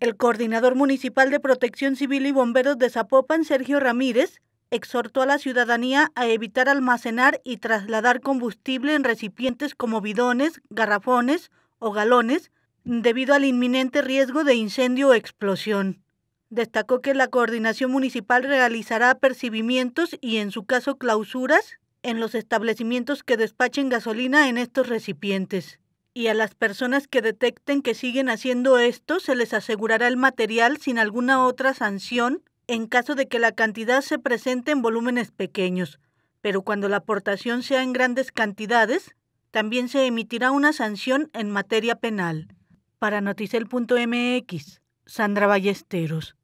El coordinador municipal de Protección Civil y Bomberos de Zapopan, Sergio Ramírez, exhortó a la ciudadanía a evitar almacenar y trasladar combustible en recipientes como bidones, garrafones o galones, debido al inminente riesgo de incendio o explosión. Destacó que la coordinación municipal realizará percibimientos y, en su caso, clausuras en los establecimientos que despachen gasolina en estos recipientes y a las personas que detecten que siguen haciendo esto se les asegurará el material sin alguna otra sanción en caso de que la cantidad se presente en volúmenes pequeños. Pero cuando la aportación sea en grandes cantidades, también se emitirá una sanción en materia penal. Para noticel.mx, Sandra Ballesteros.